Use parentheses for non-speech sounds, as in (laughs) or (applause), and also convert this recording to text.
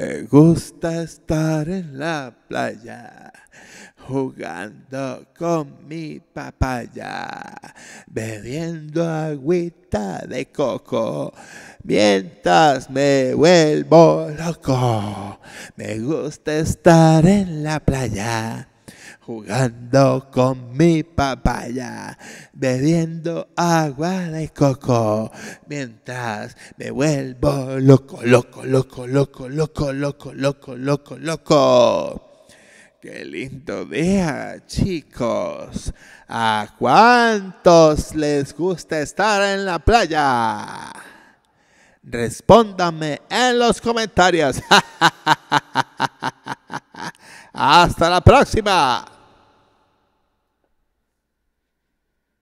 Me gusta estar en la playa jugando con mi papaya, bebiendo agüita de coco, mientras me vuelvo loco. Me gusta estar en la playa, jugando con mi papaya, bebiendo agua de coco, mientras me vuelvo loco, loco, loco, loco, loco, loco, loco, loco, loco. Qué lindo día, chicos. ¿A cuántos les gusta estar en la playa? Respóndame en los comentarios. (laughs) Hasta la próxima.